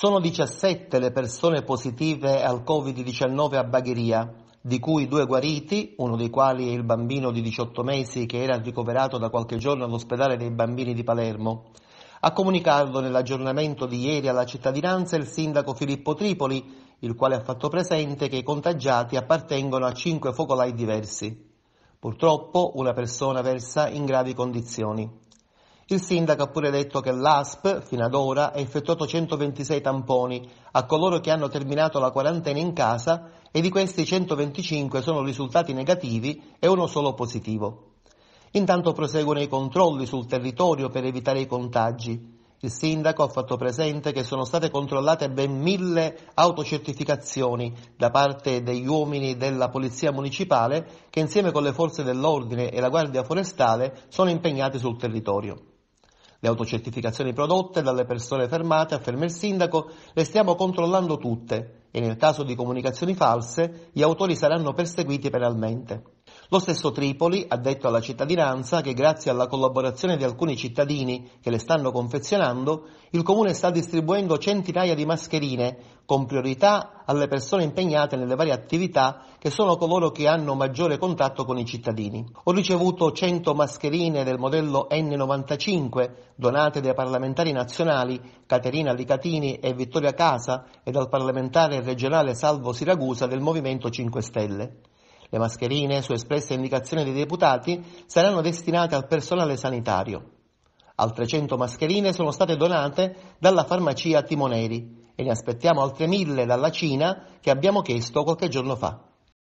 Sono 17 le persone positive al Covid-19 a Bagheria, di cui due guariti, uno dei quali è il bambino di 18 mesi che era ricoverato da qualche giorno all'ospedale dei bambini di Palermo. A comunicarlo nell'aggiornamento di ieri alla cittadinanza il sindaco Filippo Tripoli, il quale ha fatto presente che i contagiati appartengono a cinque focolai diversi. Purtroppo una persona versa in gravi condizioni. Il sindaco ha pure detto che l'ASP, fino ad ora, ha effettuato 126 tamponi a coloro che hanno terminato la quarantena in casa e di questi 125 sono risultati negativi e uno solo positivo. Intanto proseguono i controlli sul territorio per evitare i contagi. Il sindaco ha fatto presente che sono state controllate ben mille autocertificazioni da parte degli uomini della Polizia Municipale che insieme con le forze dell'ordine e la Guardia Forestale sono impegnati sul territorio le autocertificazioni prodotte dalle persone fermate, afferma il sindaco, le stiamo controllando tutte e nel caso di comunicazioni false gli autori saranno perseguiti penalmente. Lo stesso Tripoli ha detto alla cittadinanza che grazie alla collaborazione di alcuni cittadini che le stanno confezionando, il comune sta distribuendo centinaia di mascherine con priorità alle persone impegnate nelle varie attività che sono coloro che hanno maggiore contatto con i cittadini. Ho ricevuto 100 mascherine del modello N95 donate dai parlamentari nazionali Caterina Licatini e Vittoria Casa e dal parlamentare regionale Salvo Siragusa del Movimento 5 Stelle. Le mascherine, su espressa indicazione dei deputati, saranno destinate al personale sanitario. Altre 100 mascherine sono state donate dalla farmacia Timoneri e ne aspettiamo altre 1000 dalla Cina che abbiamo chiesto qualche giorno fa.